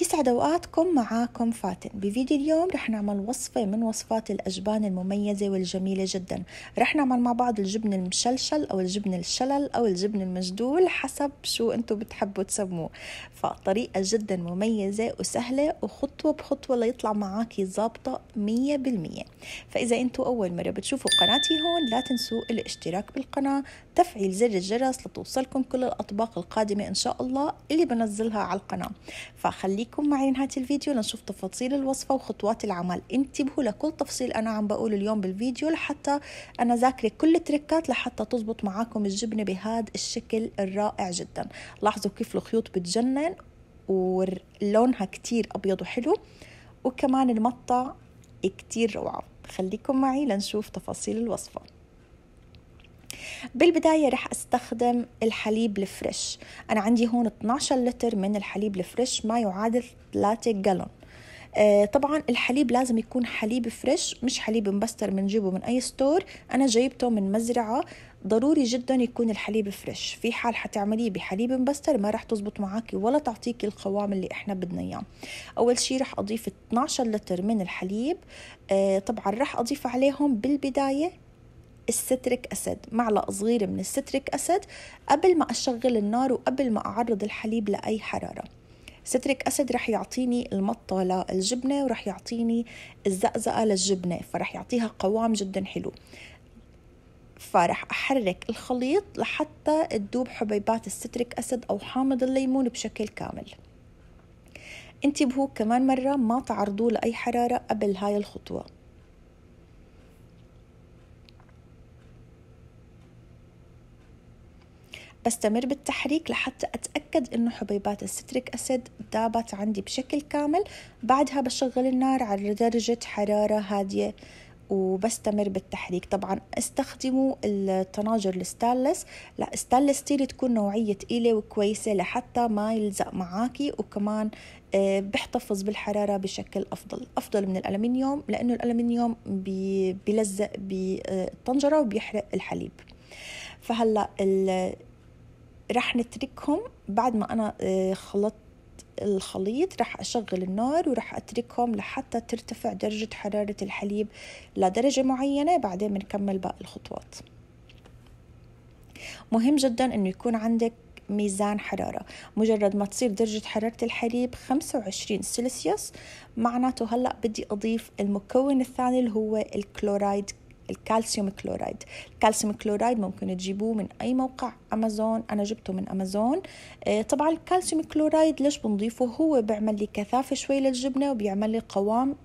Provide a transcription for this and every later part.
يسعد اوقاتكم معاكم فاتن بفيديو اليوم رح نعمل وصفه من وصفات الاجبان المميزه والجميله جدا رح نعمل مع بعض الجبن المشلشل او الجبن الشلل او الجبن المجدول حسب شو انتم بتحبوا تسموه فطريقه جدا مميزه وسهله وخطوه بخطوه ليطلع معاكي ظابطه 100% فاذا انتم اول مره بتشوفوا قناتي هون لا تنسوا الاشتراك بالقناه تفعيل زر الجرس لتوصلكم كل الاطباق القادمه ان شاء الله اللي بنزلها على القناه فخلي خليكم معي لنهاية الفيديو لنشوف تفاصيل الوصفة وخطوات العمل انتبهوا لكل تفصيل أنا عم بقول اليوم بالفيديو لحتى أنا ذاكرة كل التركات لحتى تزبط معاكم الجبنة بهذا الشكل الرائع جدا لاحظوا كيف الخيوط بتجنن ولونها كتير أبيض وحلو وكمان المطه كتير روعة خليكم معي لنشوف تفاصيل الوصفه بالبداية رح استخدم الحليب الفريش أنا عندي هون 12 لتر من الحليب الفريش ما يعادل 3 جالون آه، طبعا الحليب لازم يكون حليب فريش مش حليب مبستر بنجيبه من, من اي ستور انا جايبته من مزرعه ضروري جدا يكون الحليب فريش في حال حتعمليه بحليب مبستر ما رح تزبط معاكي ولا تعطيكي القوام اللي احنا بدنا اياه اول شيء رح اضيف 12 لتر من الحليب آه، طبعا رح اضيف عليهم بالبدايه الستريك أسيد معلقة صغيرة من الستريك أسيد قبل ما أشغل النار وقبل ما أعرض الحليب لأي حرارة ستريك أسيد رح يعطيني المطة للجبنة ورح يعطيني الزقزقة للجبنة فرح يعطيها قوام جدا حلو فرح أحرك الخليط لحتى تذوب حبيبات الستريك أسيد أو حامض الليمون بشكل كامل انتبهوا كمان مرة ما تعرضوه لأي حرارة قبل هاي الخطوة بستمر بالتحريك لحتى أتأكد إنه حبيبات الستريك أسيد ذابت عندي بشكل كامل بعدها بشغل النار على درجة حرارة هادية وبستمر بالتحريك طبعا استخدموا الطناجر الستانلس لا ستانلس ستيل تكون نوعية تقيلة وكويسة لحتى ما يلزق معاكي وكمان آه، بحتفظ بالحرارة بشكل أفضل أفضل من الألمنيوم لأنه الألمنيوم بيلزق بالطنجرة آه، وبيحرق الحليب فهلا راح نتركهم بعد ما أنا آه، خلطت الخليط راح أشغل النار وراح أتركهم لحتى ترتفع درجة حرارة الحليب لدرجة معينة بعدين بنكمل باقي الخطوات مهم جدا أنه يكون عندك ميزان حرارة مجرد ما تصير درجة حرارة الحليب 25 سلسيوس معناته هلأ بدي أضيف المكون الثاني اللي هو الكلورايد الكالسيوم كلورايد الكالسيوم كلورايد ممكن تجيبوه من أي موقع أمازون أنا جبته من أمازون آه، طبعا الكالسيوم كلورايد ليش بنضيفه هو بيعمل لي كثافة شوي للجبنة وبيعمل لي قوام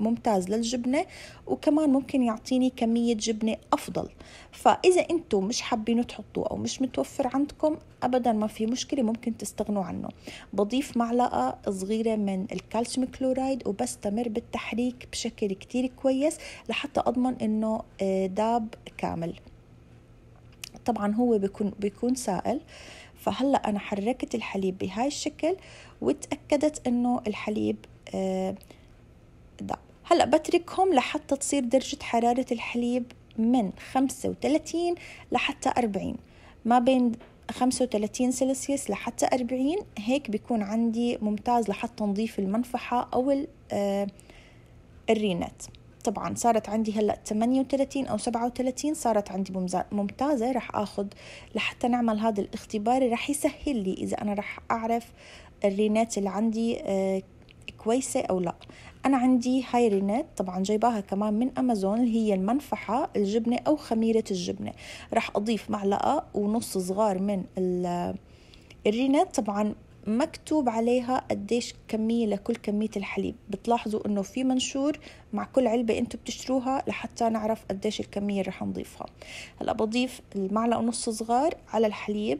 ممتاز للجبنة وكمان ممكن يعطيني كمية جبنة أفضل فإذا أنتم مش حابين تحطوه أو مش متوفر عندكم أبدا ما في مشكلة ممكن تستغنوا عنه بضيف معلقة صغيرة من الكالسيوم كلورايد وبستمر بالتحريك بشكل كتير كويس لحتى أضمن أنه آه، داب كامل طبعا هو بيكون, بيكون سائل فهلأ أنا حركت الحليب بهاي الشكل وتأكدت أنه الحليب آه ده هلا بتركهم لحتى تصير درجة حرارة الحليب من 35 لحتى 40 ما بين 35 سلسيوس لحتى 40 هيك بيكون عندي ممتاز لحتى نضيف المنفحة أو آه، الرينات طبعا صارت عندي هلا 38 او 37 صارت عندي ممتازه رح اخذ لحتى نعمل هذا الاختبار رح يسهل لي اذا انا رح اعرف الرينات اللي عندي آه، كويسه او لا أنا عندي هاي رينيت طبعا جايباها كمان من أمازون اللي هي المنفحة الجبنة أو خميرة الجبنة راح أضيف معلقة ونص صغار من الرينيت طبعا مكتوب عليها قديش كمية لكل كمية الحليب بتلاحظوا انه في منشور مع كل علبة انتم بتشتروها لحتى نعرف قديش الكمية اللي رح نضيفها هلا بضيف المعلقة ونص صغار على الحليب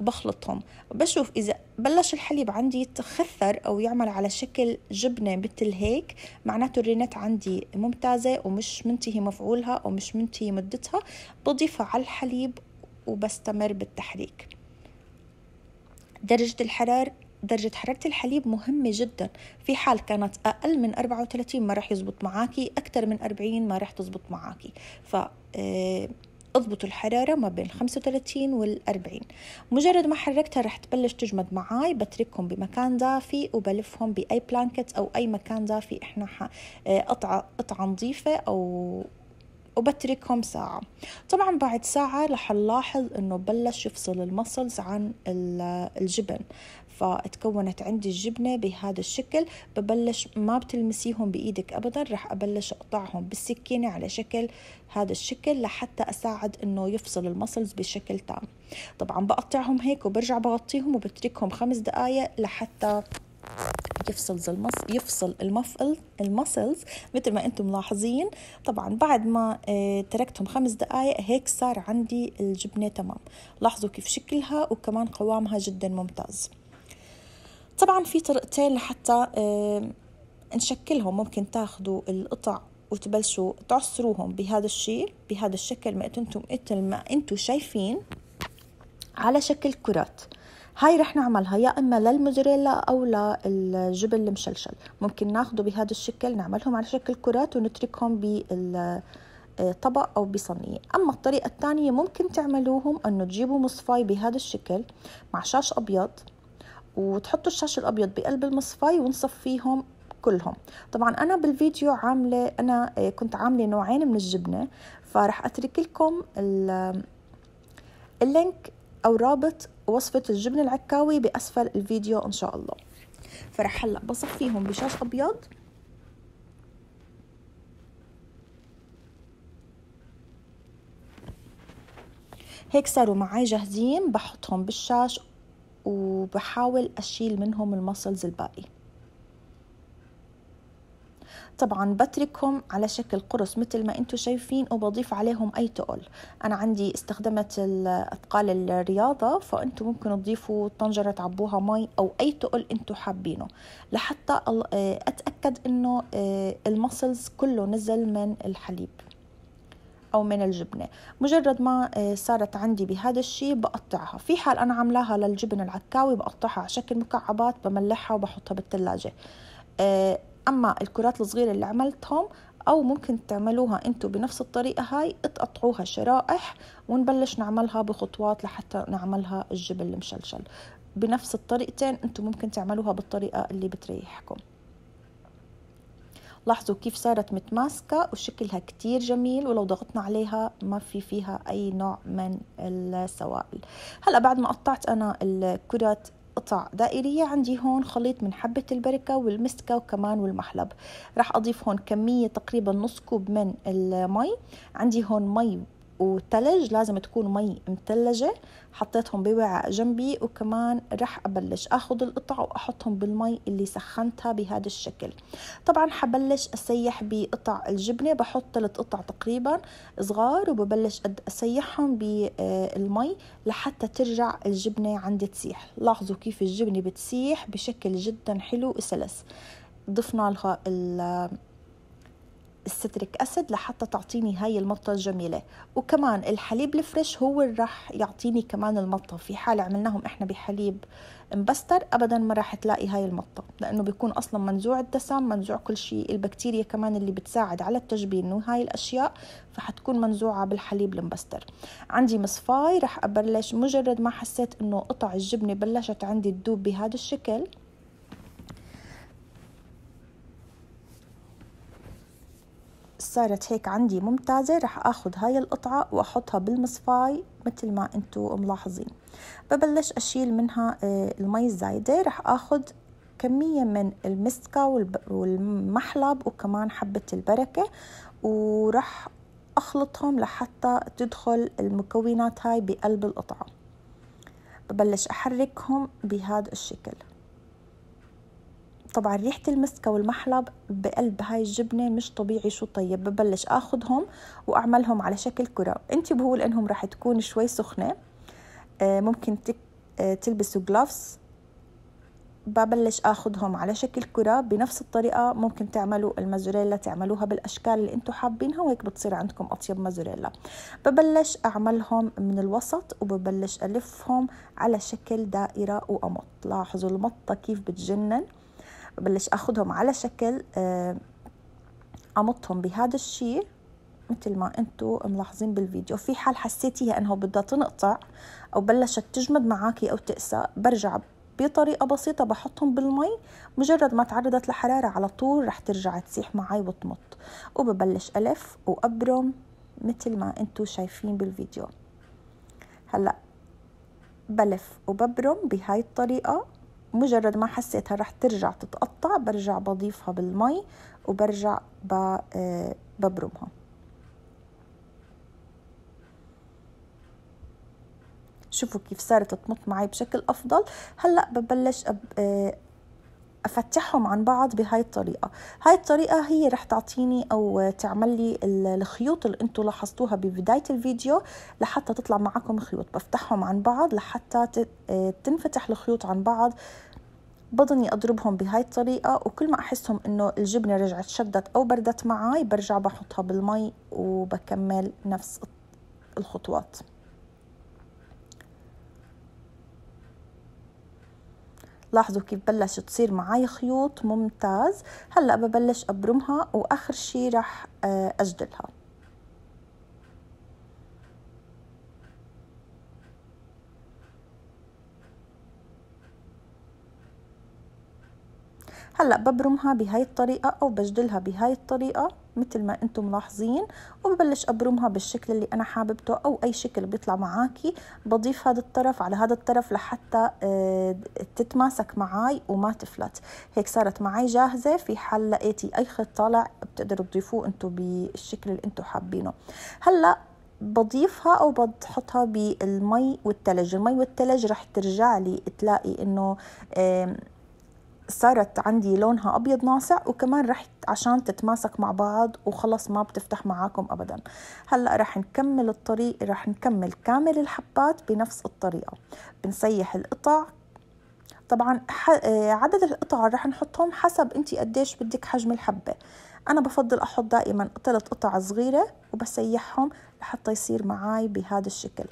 وبخلطهم بشوف إذا بلش الحليب عندي يتخثر أو يعمل على شكل جبنة مثل هيك معناته الرينات عندي ممتازة ومش منتهي مفعولها أو مش منتهي مدتها بضيفها على الحليب وبستمر بالتحريك درجة الحرارة درجة حرارة الحليب مهمة جدا في حال كانت أقل من 34 ما راح يزبط معاكي أكثر من 40 ما راح تزبط معاكي ف آه، اضبطوا الحرارة ما بين 35 وال 40 مجرد ما حركتها رح تبلش تجمد معاي بتركهم بمكان دافي وبلفهم بأي بلانكت أو أي مكان دافي إحنا آه، قطعة قطعة نظيفة أو وبتركهم ساعة طبعا بعد ساعة رح نلاحظ انه بلش يفصل المسلز عن الجبن فتكونت عندي الجبنة بهذا الشكل ببلش ما بتلمسيهم بإيدك أبدا رح أبلش أقطعهم بالسكينة على شكل هذا الشكل لحتى أساعد أنه يفصل المسلز بشكل تام طبعا بقطعهم هيك وبرجع بغطيهم وبتركهم خمس دقايق لحتى يفصل المص يفصل المفصل المسلز مثل ما انتم ملاحظين طبعا بعد ما آه، تركتهم خمس دقائق هيك صار عندي الجبنة تمام لاحظوا كيف شكلها وكمان قوامها جدا ممتاز طبعا في طرقتين لحتى آه، نشكلهم ممكن تاخذوا القطع وتبلشوا تعصروهم بهذا الشيء بهذا الشكل ما انتم مثل ما انتم شايفين على شكل كرات هاي رح نعملها يا اما للموزريلا او للجبن المشلشل ممكن ناخده بهذا الشكل نعملهم على شكل كرات ونتركهم بال طبق او بصينيه اما الطريقه الثانيه ممكن تعملوهم انه تجيبوا مصفاي بهذا الشكل مع شاش ابيض وتحطوا الشاش الابيض بقلب المصفاي ونصفيهم كلهم طبعا انا بالفيديو عامله انا كنت عامله نوعين من الجبنه فرح اترك لكم اللينك او رابط وصفة الجبن العكاوي بأسفل الفيديو إن شاء الله فرح هلأ بصفيهم بشاش أبيض هيك صاروا معي جاهزين بحطهم بالشاش وبحاول أشيل منهم المصلز الباقي طبعا بتركهم على شكل قرص مثل ما انتم شايفين وبضيف عليهم اي تقل انا عندي استخدمت اثقال الرياضه فانتم ممكن تضيفوا طنجره تعبوها مي او اي تقل انتم حابينه لحتى آه، اتاكد انه آه، المسلز كله نزل من الحليب او من الجبنه مجرد ما آه، صارت عندي بهذا الشيء بقطعها في حال انا عاملاها للجبن العكاوي بقطعها على شكل مكعبات بملحها وبحطها بالثلاجه أما الكرات الصغيرة اللي عملتهم أو ممكن تعملوها انتم بنفس الطريقة هاي تقطعوها شرائح ونبلش نعملها بخطوات لحتى نعملها الجبل المشلشل بنفس الطريقتين انتم ممكن تعملوها بالطريقة اللي بتريحكم لاحظوا كيف صارت متماسكة وشكلها كتير جميل ولو ضغطنا عليها ما في فيها أي نوع من السوائل هلأ بعد ما قطعت أنا الكرات قطع دائرية عندي هون خليط من حبة البركة والمستكة وكمان والمحلب راح أضيف هون كمية تقريبا نص كوب من المي عندي هون مي وتلج لازم تكون مي متلجة حطيتهم بوعاء جنبي وكمان رح أبلش أخذ القطع وأحطهم بالمي اللي سخنتها بهذا الشكل طبعا حبلش أسيح بقطع الجبنة بحط ثلاث قطع تقريبا صغار وببلش أسيحهم بالمي آه، لحتى ترجع الجبنة عندي تسيح لاحظوا كيف الجبنة بتسيح بشكل جدا حلو وسلس ضفنا لها الستريك أسيد لحتى تعطيني هاي المطة الجميلة وكمان الحليب الفريش هو اللي راح يعطيني كمان المطة في حال عملناهم إحنا بحليب مبستر أبدا ما راح تلاقي هاي المطة لأنه بيكون أصلا منزوع الدسم منزوع كل شيء البكتيريا كمان اللي بتساعد على التجبين وهاي الأشياء فحتكون منزوعة بالحليب المبستر عندي مصفاي راح أبلش مجرد ما حسيت إنه قطع الجبنة بلشت عندي تدوب بهذا الشكل صارت هيك عندي ممتازة رح اخد هاي القطعة واحطها بالمصفاي مثل ما انتو ملاحظين ببلش اشيل منها آه، المي الزايدة رح اخد كمية من المسكة والمحلب وكمان حبة البركة ورح أخلطهم لحتى تدخل المكونات هاي بقلب القطعة ببلش أحركهم بهذا الشكل طبعا ريحة المسكة والمحلب بقلب هاي الجبنة مش طبيعي شو طيب ببلش اخذهم واعملهم على شكل كرة انتبهوا لانهم راح تكون شوي سخنة آه، ممكن آه، تلبسوا جلافز ببلش اخذهم على شكل كرة بنفس الطريقة ممكن تعملوا المازوريلا تعملوها بالاشكال اللي انتم حابينها وهيك بتصير عندكم اطيب مازوريلا ببلش اعملهم من الوسط وببلش الفهم على شكل دائرة وأمط لاحظوا المطة كيف بتجنن ببلش اخذهم على شكل آه، امطهم بهذا الشيء مثل ما انتم ملاحظين بالفيديو في حال حسيتيها انه بدها تنقطع او بلشت تجمد معاكي او تقسى برجع بطريقة بسيطة بحطهم بالمي مجرد ما تعرضت لحرارة على طول رح ترجع تسيح معي وتمط وببلش ألف وأبرم مثل ما انتو شايفين بالفيديو هلأ بلف وببرم بهاي الطريقة مجرد ما حسيتها رح ترجع تتقطع برجع بضيفها بالمي وبرجع آه، ببرمها شوفوا كيف صارت تمط معي بشكل افضل هلا ببلش افتحهم عن بعض بهاي الطريقه هاي الطريقه هي رح تعطيني او تعمل لي الخيوط اللي انتم لاحظتوها ببدايه الفيديو لحتى تطلع معكم خيوط بفتحهم عن بعض لحتى آه، تنفتح الخيوط عن بعض بضلني اضربهم بهاي الطريقه وكل ما احسهم انه الجبنه رجعت شدت او بردت معي برجع بحطها بالمي وبكمل نفس الخطوات لاحظوا كيف بلشت تصير معي خيوط ممتاز هلأ ببلش أبرمها وآخر شي رح آه، أجدلها هلا ببرمها بهاي الطريقه او بجدلها بهاي الطريقه مثل ما انتم ملاحظين وببلش ابرمها بالشكل اللي انا حاببته او اي شكل بيطلع معاكي بضيف هذا الطرف على هذا الطرف لحتى آه، تتماسك معاي وما تفلت هيك صارت معي جاهزه في حال لقيتي اي خط طالع بتقدروا تضيفوه انتم بالشكل اللي انتم حابينه هلا بضيفها او بحطها بالمي والثلج المي والثلج رح ترجع لي تلاقي انه صارت عندي لونها أبيض ناصع وكمان رح عشان تتماسك مع بعض وخلص ما بتفتح معاكم أبدا هلأ رح نكمل الطريق رح نكمل كامل الحبات بنفس الطريقة بنسيح القطع طبعا آه، عدد القطع رح نحطهم حسب انت قديش بدك حجم الحبة انا بفضل احط دائما ثلاث قطع صغيرة وبسيحهم لحتى يصير معاي بهذا الشكل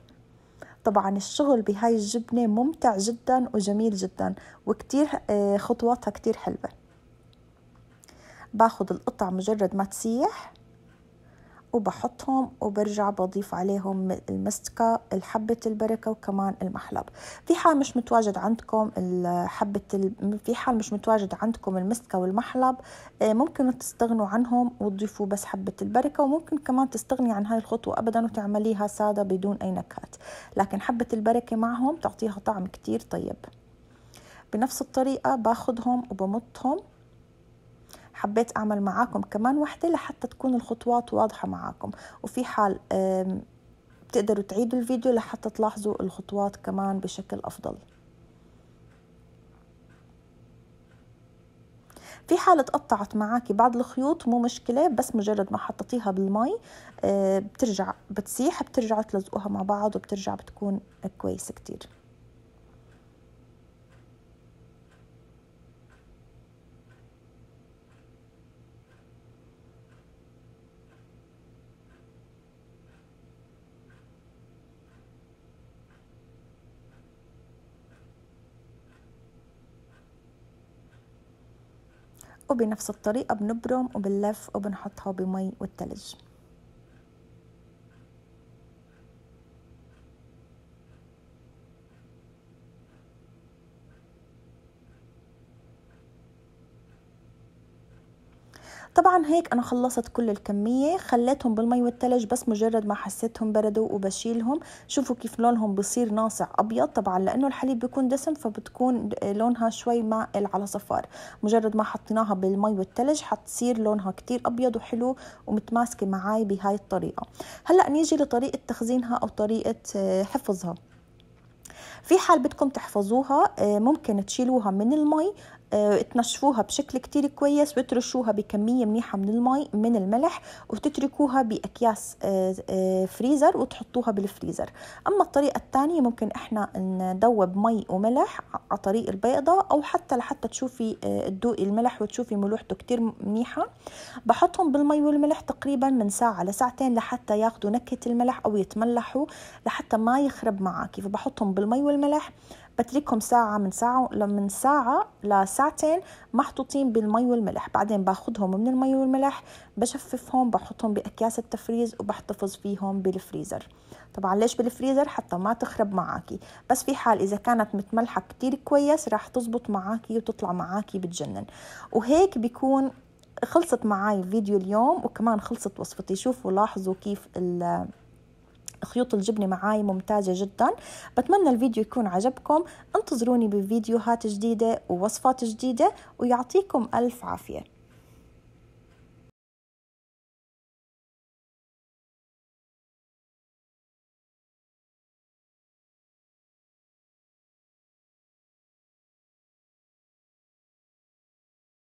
طبعا الشغل بهاي الجبنة ممتع جدا وجميل جدا وكتير آه، خطواتها كتير حلوة باخد القطع مجرد ما تسيح وبحطهم وبرجع بضيف عليهم المستكة الحبة البركة وكمان المحلب في حال مش متواجد عندكم حبة في حال مش متواجد عندكم المستكة والمحلب آه، ممكن تستغنوا عنهم وتضيفوا بس حبة البركة وممكن كمان تستغني عن هاي الخطوة أبدا وتعمليها سادة بدون أي نكهات لكن حبة البركة معهم تعطيها طعم كتير طيب بنفس الطريقة باخدهم وبمطهم حبيت أعمل معاكم كمان وحدة لحتى تكون الخطوات واضحة معاكم وفي حال بتقدروا تعيدوا الفيديو لحتى تلاحظوا الخطوات كمان بشكل أفضل في حال تقطعت معاكي بعض الخيوط مو مشكلة بس مجرد ما حطيتيها بالمي آه، بترجع بتسيح بترجعوا تلزقوها مع بعض وبترجع بتكون كويسة كتير وبنفس الطريقة بنبرم وبنلف وبنحطها بمي والتلج طبعا هيك انا خلصت كل الكميه خليتهم بالمي والتلج بس مجرد ما حسيتهم بردوا وبشيلهم شوفوا كيف لونهم بصير ناصع ابيض طبعا لانه الحليب بيكون دسم فبتكون لونها شوي مائل على صفار مجرد ما حطيناها بالمي والتلج حتصير لونها كتير ابيض وحلو ومتماسكه معي بهاي الطريقه هلا نيجي لطريقه تخزينها او طريقه آه، حفظها في حال بدكم تحفظوها آه، ممكن تشيلوها من المي آه، تنشفوها بشكل كتير كويس وترشوها بكمية منيحة من المي من الملح وتتركوها بأكياس آه، آه، فريزر وتحطوها بالفريزر أما الطريقة الثانية ممكن إحنا ندوب مي وملح على طريق البيضة أو حتى لحتى تشوفي تدوقي الملح وتشوفي ملوحته كتير منيحة بحطهم بالمي والملح تقريبا من ساعة لساعتين لحتى ياخدوا نكهة الملح أو يتملحوا لحتى ما يخرب معاكي فبحطهم بالمي والملح بتليكم ساعة من ساعة من ساعة لساعتين محطوطين بالمي والملح بعدين باخدهم من المي والملح بشففهم بحطهم بأكياس التفريز وبحتفظ فيهم بالفريزر طبعا ليش بالفريزر حتى ما تخرب معاكي بس في حال إذا كانت متملحة كتير كويس راح تزبط معاكي وتطلع معاكي بتجنن وهيك بيكون خلصت معاي فيديو اليوم وكمان خلصت وصفتي شوفوا لاحظوا كيف ال خيوط الجبنة معاي ممتازة جدا بتمنى الفيديو يكون عجبكم انتظروني بفيديوهات جديدة ووصفات جديدة ويعطيكم ألف عافية